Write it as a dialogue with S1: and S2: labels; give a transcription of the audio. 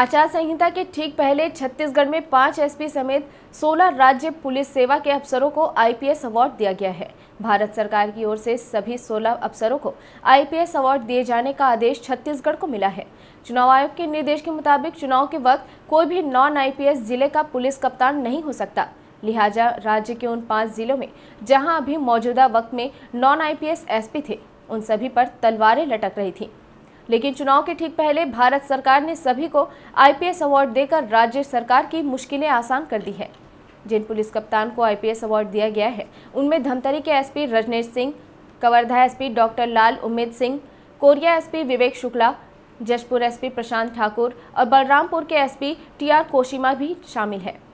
S1: आचार संहिता के ठीक पहले छत्तीसगढ़ में पाँच एसपी समेत 16 राज्य पुलिस सेवा के अफसरों को आईपीएस अवार्ड दिया गया है भारत सरकार की ओर से सभी 16 अफसरों को आईपीएस अवार्ड दिए जाने का आदेश छत्तीसगढ़ को मिला है चुनाव आयोग के निर्देश के मुताबिक चुनाव के वक्त कोई भी नॉन आईपीएस जिले का पुलिस कप्तान नहीं हो सकता लिहाजा राज्य के उन पाँच जिलों में जहाँ अभी मौजूदा वक्त में नॉन आईपीएस एसपी थे उन सभी पर तलवारें लटक रही थीं लेकिन चुनाव के ठीक पहले भारत सरकार ने सभी को आईपीएस अवार्ड देकर राज्य सरकार की मुश्किलें आसान कर दी है जिन पुलिस कप्तान को आईपीएस अवार्ड दिया गया है उनमें धमतरी के SP Rajnesh Singh Kawardha SP doctor Lal Ummed Singh Koriya SP Vivek Shukla Jashpur SP Prashant Thakur और बलरामपुर के एसपी टीआर कोशिमा भी शामिल है